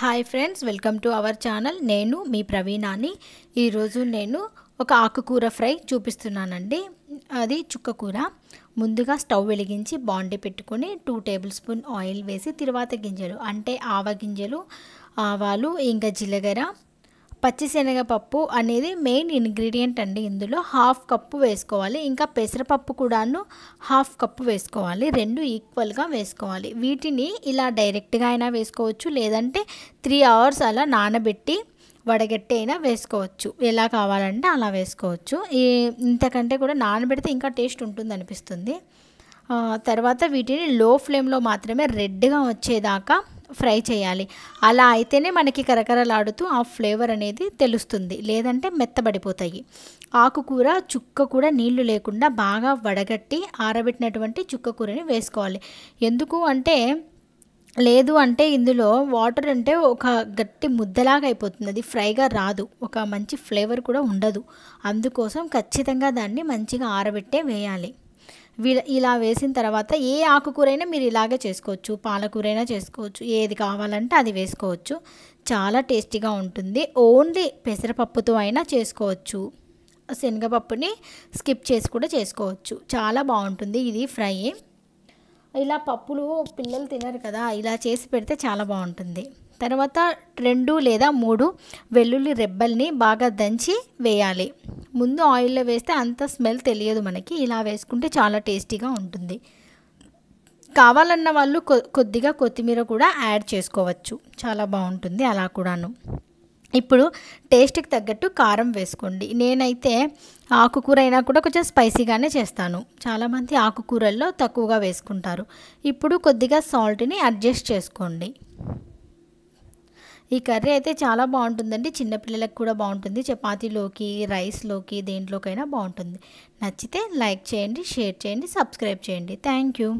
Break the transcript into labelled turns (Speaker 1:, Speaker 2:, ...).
Speaker 1: hi friends welcome to our channel నేను మీ ప్రవీణాని ఈరోజు నేను ఒక ఆకుకూర ఫ్రై చూపిస్తున్నానండి అది చుక్కకూర ముందుగా స్టవ్ వెలిగించి బాండీ పెట్టుకొని టూ టేబుల్ స్పూన్ ఆయిల్ వేసి తిరువాత గింజలు అంటే ఆవ గింజలు ఆవాలు ఇంకా జీలకర్ర పచ్చిశనగపప్పు అనేది మెయిన్ ఇంగ్రీడియంట్ అండి ఇందులో హాఫ్ కప్పు వేసుకోవాలి ఇంకా పెసరపప్పు కూడాను హాఫ్ కప్పు వేసుకోవాలి రెండు ఈక్వల్గా వేసుకోవాలి వీటిని ఇలా డైరెక్ట్గా అయినా వేసుకోవచ్చు లేదంటే త్రీ అవర్స్ అలా నానబెట్టి వడగట్టి అయినా వేసుకోవచ్చు ఎలా కావాలంటే అలా వేసుకోవచ్చు ఈ ఇంతకంటే కూడా నానబెడితే ఇంకా టేస్ట్ ఉంటుంది అనిపిస్తుంది తర్వాత వీటిని లో ఫ్లేమ్లో మాత్రమే రెడ్గా వచ్చేదాకా ఫ్రై చేయాలి అలా అయితేనే మనకి కరకరలాడుతూ ఆ ఫ్లేవర్ అనేది తెలుస్తుంది లేదంటే మెత్తబడిపోతాయి ఆకుకూర చుక్క కూడా నీళ్లు లేకుండా బాగా వడగట్టి ఆరబెట్టినటువంటి చుక్క కూరని వేసుకోవాలి ఎందుకు అంటే లేదు అంటే ఇందులో వాటర్ అంటే ఒక గట్టి ముద్దలాగా అయిపోతుంది అది ఫ్రైగా రాదు ఒక మంచి ఫ్లేవర్ కూడా ఉండదు అందుకోసం ఖచ్చితంగా దాన్ని మంచిగా ఆరబెట్టే వేయాలి ఇలా వేసిన తర్వాత ఏ ఆకుకూరైనా మీరు ఇలాగే చేసుకోవచ్చు పాలకూరైనా చేసుకోవచ్చు ఏది కావాలంటే అది వేసుకోవచ్చు చాలా టేస్టీగా ఉంటుంది ఓన్లీ పెసరపప్పుతో అయినా చేసుకోవచ్చు శనగపప్పుని స్కిప్ చేసి కూడా చేసుకోవచ్చు చాలా బాగుంటుంది ఇది ఫ్రై ఇలా పప్పులు పిల్లలు తినరు కదా ఇలా చేసి పెడితే చాలా బాగుంటుంది తర్వాత రెండు లేదా మూడు వెల్లుల్లి రెబ్బల్ని బాగా దంచి వేయాలి ముందు ఆయిల్లో వేస్తే అంత స్మెల్ తెలియదు మనకి ఇలా వేసుకుంటే చాలా టేస్టీగా ఉంటుంది కావాలన్న వాళ్ళు కొద్దిగా కొత్తిమీర కూడా యాడ్ చేసుకోవచ్చు చాలా బాగుంటుంది అలా కూడాను ఇప్పుడు టేస్ట్కి తగ్గట్టు కారం వేసుకోండి నేనైతే ఆకుకూర అయినా కూడా కొంచెం స్పైసీగానే చేస్తాను చాలామంది ఆకుకూరల్లో తక్కువగా వేసుకుంటారు ఇప్పుడు కొద్దిగా సాల్ట్ని అడ్జస్ట్ చేసుకోండి ఈ కర్రీ అయితే చాలా బాగుంటుందండి చిన్నపిల్లలకు కూడా బాగుంటుంది చపాతీలోకి రైస్లోకి దేంట్లోకైనా బాగుంటుంది నచ్చితే లైక్ చేయండి షేర్ చేయండి సబ్స్క్రైబ్ చేయండి థ్యాంక్ యూ